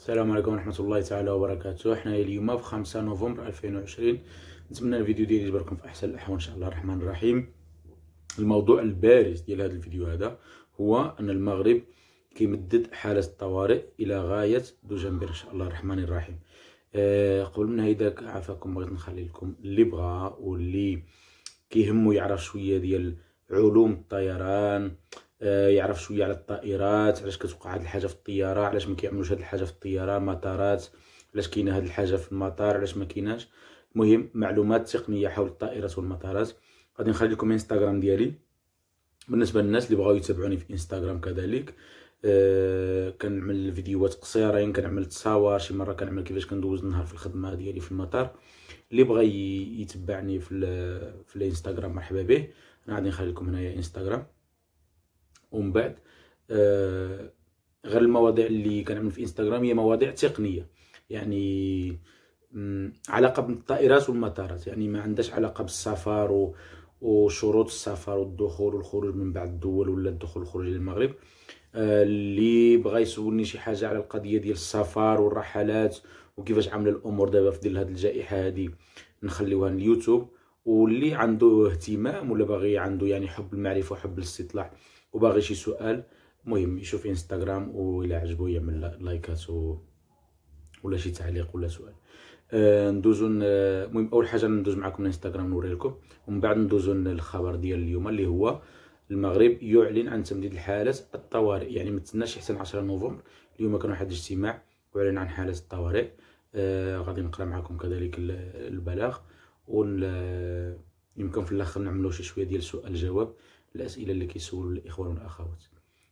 السلام عليكم ورحمة الله تعالى وبركاته حنا اليوم في 5 نوفمبر 2020 نتمنى الفيديو ديالي يجبركم في أحسن الأحوال إن شاء الله الرحمن الرحيم الموضوع البارز ديال هذا الفيديو هذا هو أن المغرب كيمدد حالة الطوارئ إلى غاية دجنبر إن شاء الله الرحمن الرحيم أه قبل من هيداك عافاكم بغيت نخلي لكم اللي بغا واللي كيهمو يعرف شوية ديال علوم الطيران آه، يعرف شويه على الطائرات علاش كتوقع هاد الحاجه في الطياره علاش ما كيعملوش هاد الحاجه في الطياره مطارات علاش كاينه هاد الحاجه في المطار علاش ما كايناش المهم معلومات تقنيه حول الطائرات والمطارات غادي نخلي لكم انستغرام ديالي بالنسبه للناس اللي بغاو يتابعوني في انستغرام كذلك أه كنعمل فيديوهات قصيرين كنعمل تصاور شي مره كنعمل كيفاش كندوز النهار في الخدمه ديالي في المطار اللي بغى يتبعني في في الانستغرام مرحبا به انا غادي نخلي لكم هنايا انستغرام ومن بعد آه، غير المواضيع اللي كنعمل في انستغرام هي مواضيع تقنيه يعني علاقه بالطائرات والمطارات يعني ما عندهاش علاقه بالسفر وشروط السفر والدخول والخروج من بعض الدول ولا الدخول والخروج للمغرب آه، اللي بغى يسولني شي حاجه على القضيه ديال السفر والرحلات وكيفاش عامل الامور دابا في ظل هذه الجائحه هذه نخليوها اليوتيوب واللي عنده اهتمام ولا باغي عنده يعني حب المعرفه وحب الاستطلاع وباغي شي سؤال المهم يشوف انستغرام ولا عجبو يعمل لايكات و... ولا شي تعليق ولا سؤال آه ندوزو المهم اول حاجه ندوز معكم الانستغرام نوري لكم ومن بعد ندوزو للخبر ديال اليوم اللي هو المغرب يعلن عن تمديد الحالات الطوارئ يعني ما تسناش حتى 10 نوفمبر اليوم كان واحد الاجتماع وعلن عن حالات الطوارئ آه غادي نقرا معكم كذلك البلاغ ويمكن يمكن في الاخر نعملو شي شويه ديال سؤال جواب الاسئله اللي كيسولوا الاخوان والاخوات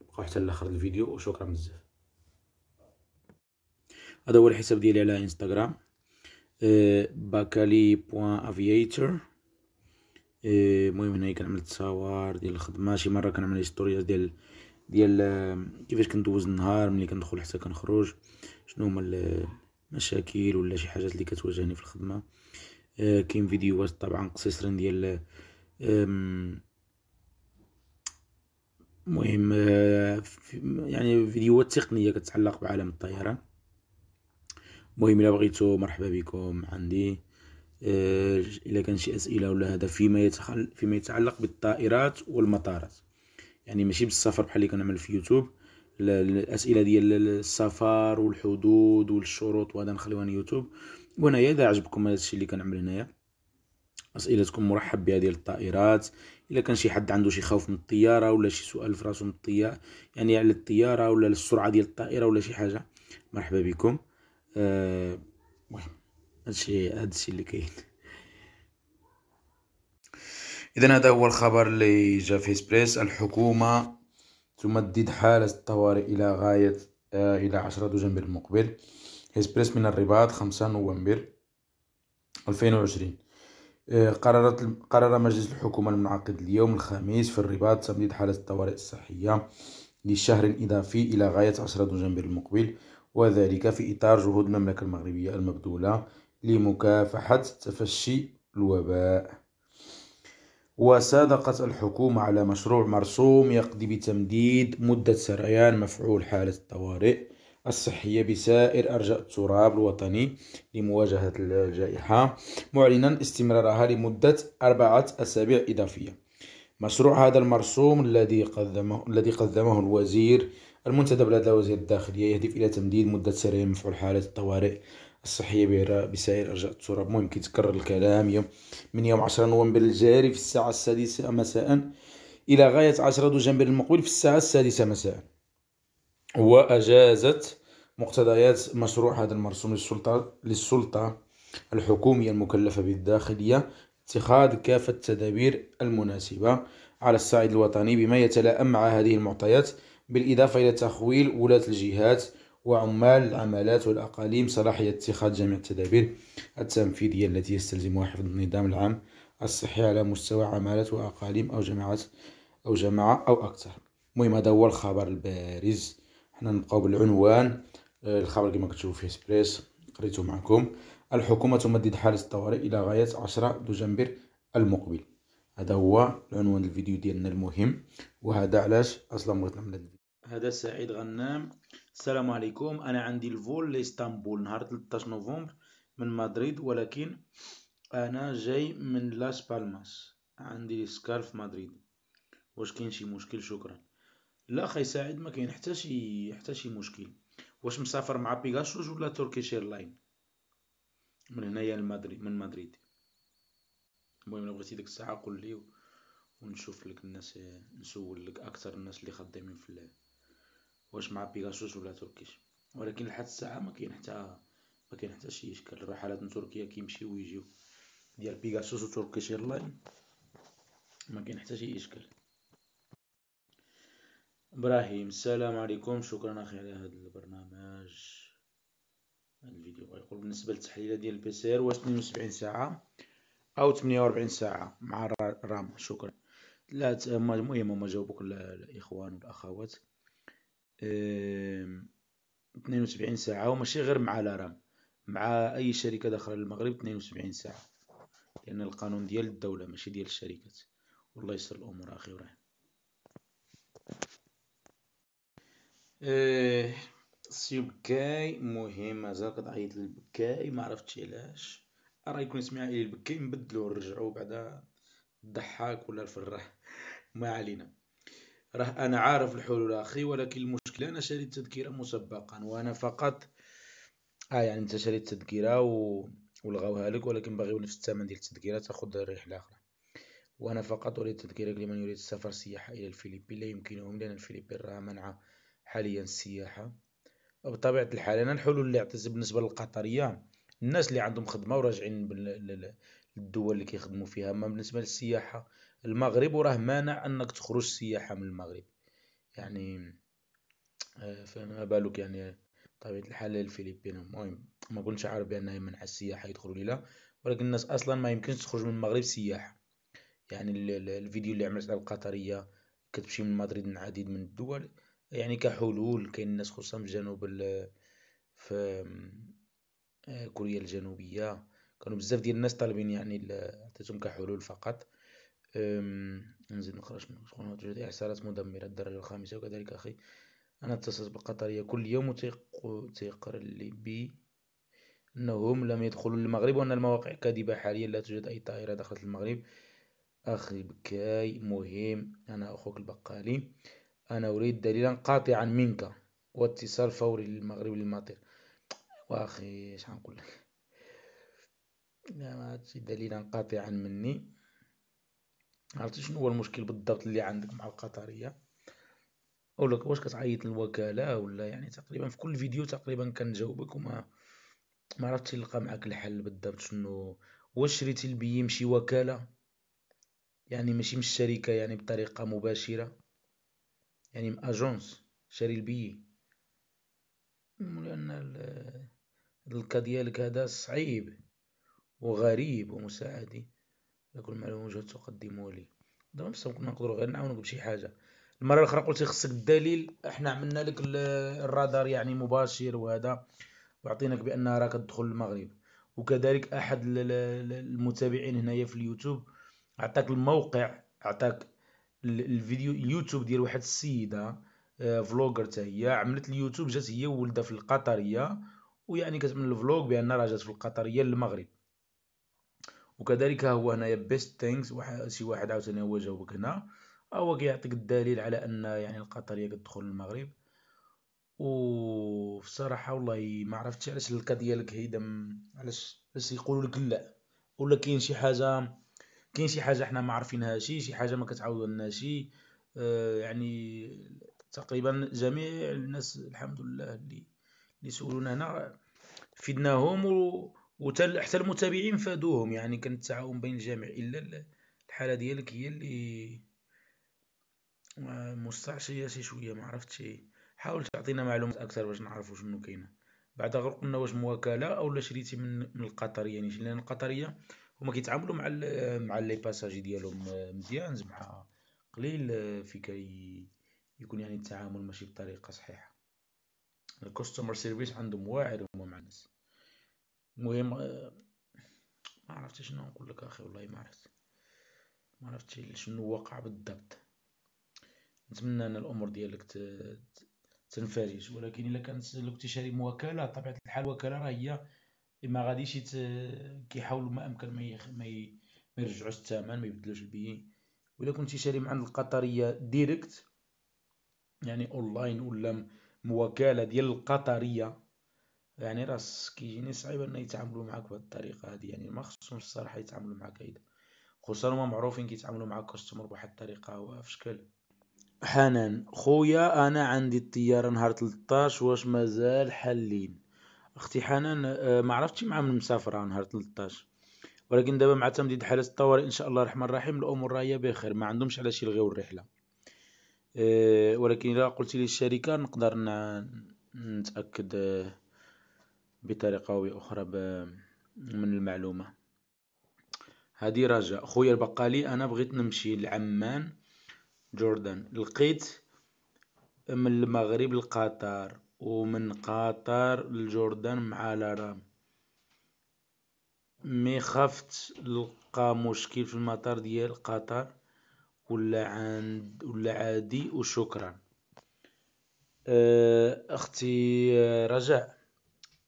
بقاو حتى لاخر الفيديو وشكرا بزاف هذا هو الحساب ديالي على انستغرام أه باكالي بوان افياتور المهم هنايا كنعمل التصاور ديال الخدمه شي مره كنعمل ستوريات ديال ديال آه، كيفاش كندوز النهار ملي كندخل حتى كنخرج شنو هما المشاكل ولا شي حاجات اللي كتواجهني في الخدمه آه، كاين فيديوهات طبعا قصيصرين ديال المهم آه، يعني فيديوهات تقنيه كتعلق بعالم الطيران المهم الا بغيتو مرحبا بكم عندي آه، الا كان شي اسئله ولا هذا فيما يتعلق فيما يتعلق بالطائرات والمطارات يعني ماشي بالسفر بحال اللي كنعمل في يوتيوب الاسئله ديال السفر والحدود والشروط وهذا نخليوها يوتيوب وهنايا اذا عجبكم هذا الشيء اللي كنعمل هنايا اسئلتكم مرحب بها ديال الطائرات الا كان شي حد عنده شي خوف من الطياره ولا شي سؤال في راسه من الطيار يعني على الطياره ولا السرعه ديال الطائره ولا شي حاجه مرحبا بكم المهم أه... هادشي هادشي اللي كاين اذا هذا هو الخبر اللي جا في اسبريس الحكومه تمدد حاله الطوارئ الى غايه آه، الى 10 دجنبر المقبل اسبريس من الرباط 5 نوفمبر 2020 قررت قرر مجلس الحكومة المنعقد اليوم الخميس في الرباط تمديد حالة الطوارئ الصحية لشهر إضافي إلى غاية 10 نوفمبر المقبل وذلك في إطار جهود المملكة المغربية المبذولة لمكافحة تفشي الوباء وصادقت الحكومة على مشروع مرسوم يقضي بتمديد مدة سريان مفعول حالة الطوارئ الصحية بسائر أرجاء التراب الوطني لمواجهة الجائحة معلنا استمرارها لمدة أربعة أسابيع إضافية مشروع هذا المرسوم الذي قدمه الذي قدمه الوزير المنتدب لدى وزير الداخلية يهدف إلى تمديد مدة سرية مفعول حالة الطوارئ الصحية بسائر أرجاء التراب مهم كيتكرر الكلام يوم من يوم 10 نوفمبر الجاري في الساعة السادسة مساء إلى غاية 10 دجنبر المقبل في الساعة السادسة مساء وأجازت مقتضيات مشروع هذا المرسوم للسلطة للسلطة الحكومية المكلفة بالداخلية اتخاذ كافة التدابير المناسبة على الصعيد الوطني بما يتلائم مع هذه المعطيات بالإضافة إلى تخويل ولاة الجهات وعمال العمالات والأقاليم صلاحية اتخاذ جميع التدابير التنفيذية التي يستلزمها حفظ النظام العام الصحي على مستوى عمالات وأقاليم أو جماعات أو جماعة أو أكثر المهم هذا هو الخبر البارز حنا نبقاو بالعنوان آه، الخبر كما كتشوفوا في اسبريس قريته معكم الحكومة تمدد حالة الطوارئ إلى غاية 10 دجنبر المقبل هذا هو عنوان الفيديو ديالنا المهم وهذا علاش اصلا بغيت نعمل هذا الفيديو هذا سعيد غنام السلام عليكم انا عندي الفول لاسطنبول نهار 13 نوفمبر من مدريد ولكن انا جاي من لاس بالماس عندي سكار في مدريد واش كاين شي مشكل شكرا لا خي سعيد ما كاين حتى شي حتى شي مشكل واش مسافر مع بيغاسوس ولا تركيش ايرلاين من هنايا لمدريد من مدريد المهم لو بغيتي ديك الساعه قول لي ونشوف لك الناس نسول لك اكثر الناس اللي خدامين في واش مع بيغاسوس ولا تركيش ولكن لحد الساعه ما كاين حتى ما كاين حتى شي اشكال الرحلات من تركيا كيمشيو ويجيو ديال بيغاسوس وتركيش ايرلاين ما كاين حتى شي اشكال ابراهيم السلام عليكم شكرا اخي على هذا البرنامج الفيديو يقول بالنسبه للتحليله ديال البي سي ار واش 72 ساعه او 48 ساعه مع الرام شكرا لا المهم هما جاوبوك الاخوان والاخوات 72 ساعه وماشي غير مع لا رام مع اي شركه داخل المغرب 72 ساعه لان القانون ديال الدوله ماشي ديال الشركات والله يسر الامور اخي ابراهيم آه سي بكاي مهم مازال كتعيط للبكاي ما عرفتش علاش راه يكون سمع الي البكاي نبدلو نرجعو بعدا الضحاك ولا الفراح ما علينا راه انا عارف الحلول اخي ولكن المشكله انا شريت تذكره مسبقا وانا فقط اه يعني انت شريت تذكره و... ولغاوها لك ولكن باغيو نفس الثمن ديال التذكره تاخذ رحله اخرى وانا فقط اريد تذكيرك لمن يريد السفر سياحه الى الفلبين لا يمكنهم لان الفلبين راه منعه حاليا السياحة بطبيعة الحال أنا الحلول اللي عطيت بالنسبة للقطرية الناس اللي عندهم خدمة وراجعين للدول اللي كيخدموا فيها أما بالنسبة للسياحة المغرب وراه مانع أنك تخرج سياحة من المغرب يعني آه، فما بالك يعني بطبيعة الحال الفلبين المهم ما كنتش عارف بأنها منع السياحة يدخلوا ليلا ولكن الناس أصلا ما يمكنش تخرج من المغرب سياحة يعني الفيديو اللي عملت على القطرية كتمشي من مدريد من عديد من الدول يعني كحلول كاين الناس خصوصا في جنوب في آه، كوريا الجنوبية كانوا بزاف ديال الناس طالبين يعني عطيتهم كحلول فقط نزيد نقرا شكون توجد إعصارات مدمرة الدرجة الخامسة وكذلك أخي أنا اتصلت بالقطرية كل يوم وتيقر لي بي أنهم لم يدخلوا المغرب وأن المواقع كاذبة حاليا لا توجد أي طائرة دخلت المغرب أخي بكاي مهم أنا أخوك البقالي أنا أريد دليلا قاطعا منك واتصال فوري للمغرب للمطير واخي اش غنقول لك ما دليلا قاطعا مني عرفتي شنو هو المشكل بالضبط اللي عندك مع القطريه لك واش كتعيط للوكاله ولا يعني تقريبا في كل فيديو تقريبا كنجاوبك وما ما عرفتش نلقى معاك الحل بالضبط شنو واش شريتي البيي يمشي وكاله يعني ماشي من الشركه يعني بطريقه مباشره يعني اجونس شاري البي لان الكا ديالك هذا صعيب وغريب ومساعدي لكل معلومة وجهة تقدمه لي دابا بصح كنا نقدروا غير نعاونوك بشي حاجة المرة الأخرى قلت خصك الدليل احنا عملنا لك الرادار يعني مباشر وهذا وعطيناك بأن راه كتدخل المغرب وكذلك أحد المتابعين هنايا في اليوتيوب عطاك الموقع عطاك الفيديو اليوتيوب ديال واحد السيده آه، فلوغر حتى هي عملت اليوتيوب جات هي وولدها في القطريه ويعني كتعمل الفلوغ بان راه جات في القطريه للمغرب وكذلك هو هنايا بيست ثينكس واحد شي واحد عاوتاني هو جاوبك هنا هو كيعطيك الدليل على ان يعني القطريه كتدخل للمغرب وفي الصراحه والله ما عرفتش علاش الكا ديالك هيدا علاش علاش يقولوا لك لا ولا كاين شي حاجه كاين شي حاجه حنا ما عارفينها شي حاجه ما كتعاود لنا شي آه، يعني تقريبا جميع الناس الحمد لله اللي اللي سولونا هنا فدناهم و حتى المتابعين فادوهم يعني كان التعاون بين الجميع الا الحاله ديالك هي اللي مستعصيه شي شويه ما عرفتش حاول تعطينا معلومات اكثر باش نعرفوا شنو كاينه بعد غير قلنا واش مواكله اولا شريتي من القطريه يعني لان القطريه هما كيتعاملوا مع مع لي باساجي ديالهم مزيان زعما قليل في كي يكون يعني التعامل ماشي بطريقه صحيحه الكاستمر سيرفيس عندهم واعر هما مع الناس المهم آه، ما عرفتش شنو نقول لك اخي والله ما عرفت ما عرفتش شنو وقع بالضبط نتمنى ان الامور ديالك تنفرج ولكن الا كانت لو كنتي شاري موكله طبيعه الحال الوكاله راه هي ما غاديش يت... كيحاولوا ما امكن ما, يخ... ما, ي... ما يرجعوش الثمن ما يبدلوش البيين ولا كنتي شاري من عند القطريه ديريكت يعني اونلاين ولا موكاله ديال القطريه يعني راس كيجيني صعيب ان يتعاملوا معك بهذه الطريقه هذه يعني ما خصهمش الصراحه يتعاملوا معك هيدا خصوصا هما معروفين كيتعاملوا مع كاستمر بواحد الطريقه وفي شكل حنان خويا انا عندي الطياره نهار 13 واش مازال حالين اختي حنان آه، ما عرفتش مع من مسافره نهار 13 ولكن دابا مع تمديد حاله الطوارئ ان شاء الله الرحمن الرحيم الامور راهي بخير ما عندهمش علاش يلغيو الرحله آه، ولكن الا قلت لي الشركه نقدر نتاكد آه، بطريقه او باخرى من المعلومه هادي رجاء خويا البقالي انا بغيت نمشي لعمان جوردان لقيت من المغرب لقطر ومن قطر للجردان مع لارام مي خفت نلقى مشكل في المطار ديال قطر ولا عند ولا عادي وشكرا آه، اختي آه، رجاء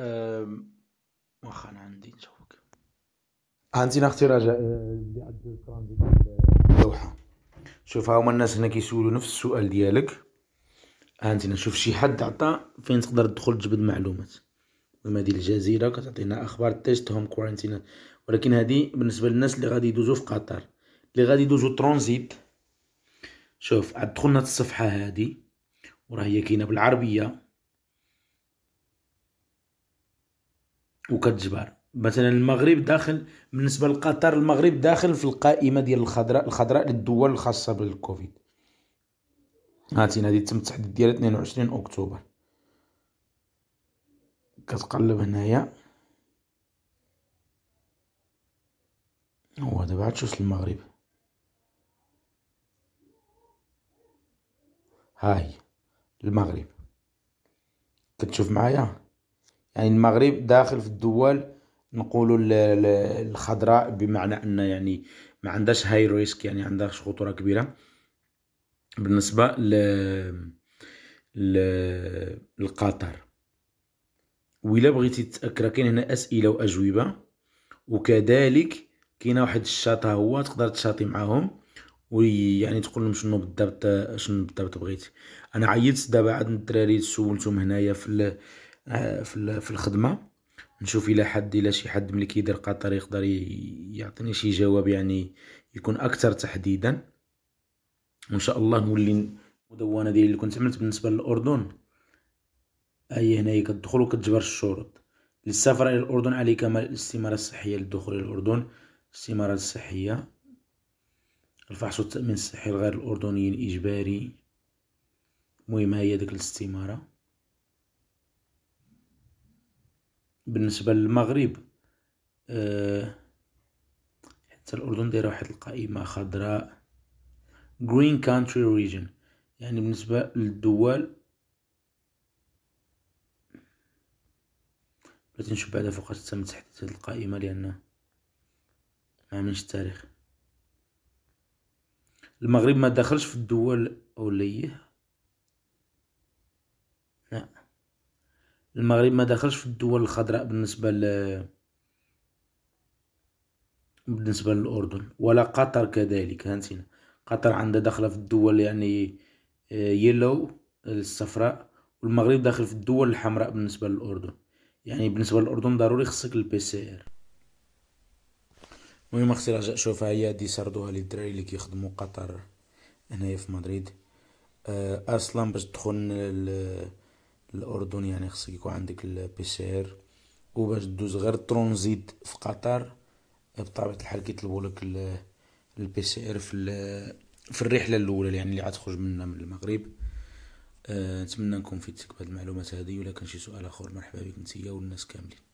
آه، واخا انا عندي نشوفك عندي اختي رجاء اللي عند ديال الدوحه شوف هما الناس هنا كيسولوا نفس السؤال ديالك هانتي نشوف شي حد عطى فين تقدر تدخل تجبد معلومات المهم هذه الجزيره كتعطينا اخبار تيست هوم كوارنتينات ولكن هذه بالنسبه للناس اللي غادي يدوزو في قطر اللي غادي يدوزو ترانزيت شوف عاد دخلنا الصفحه هذه وراه هي كاينه بالعربيه وكتجبر مثلا المغرب داخل بالنسبه لقطر المغرب داخل في القائمه ديال الخضراء الخضراء للدول الخاصه بالكوفيد هاتي هادي تم التحديد ديالها 22 اكتوبر كتقلب هنايا هو دابا تشوف المغرب هاي المغرب كتشوف معايا يعني المغرب داخل في الدول نقولوا الخضراء بمعنى ان يعني ما عندهاش هاي ريسك يعني عندهاش خطوره كبيره بالنسبة ل للقطر وإلا بغيتي تتأكد كاين هنا أسئلة وأجوبة وكذلك كاين واحد الشاطة هو تقدر تشاطي معاهم ويعني تقول لهم شنو بالضبط شنو بالضبط بغيتي انا عيطت دابا عند الدراري سولتهم هنايا في الـ في الـ في الخدمه نشوف الى حد الى شي حد ملي كيدير قطر يقدر يعطيني شي جواب يعني يكون اكثر تحديدا وان شاء الله نولي المدونه ديالي اللي كنت عملت بالنسبه للاردن هي هنايا كتدخل وكتجبر الشروط للسفر الى الاردن عليك مال الاستماره الصحيه للدخول الى الاردن الاستماره الصحيه الفحص والتامين الصحي لغير الاردنيين اجباري المهم هي ديك الاستماره بالنسبه للمغرب أه حتى الاردن دايره واحد القائمه خضراء Green Country Region يعني بالنسبة للدول بغيت نشوف بعدا فوقاش تم تحديث هاد القائمة لأن معملش التاريخ المغرب ما دخلش في الدول أو أولية لا المغرب ما دخلش في الدول الخضراء بالنسبة ل بالنسبة للأردن ولا قطر كذلك هانتينا قطر عندها داخله في الدول يعني يلو آه، الصفراء والمغرب داخل في الدول الحمراء بالنسبه للاردن يعني بالنسبه للاردن ضروري خصك البي سي ار المهم اختي رجاء شوف هي دي سردوها للدراري اللي كيخدمو قطر هنايا في مدريد آه، اصلا باش تدخل الاردن يعني خصك يكون عندك البي سي ار وباش دوز غير ترونزيت في قطر بطبيعه الحال كيطلبوا لك البي سي ار في في الرحله الاولى يعني اللي غتخرج منا من المغرب آه، نتمنى نكون فدتك بهاد المعلومات هذه ولا كان شي سؤال اخر مرحبا بك نتيا والناس كاملين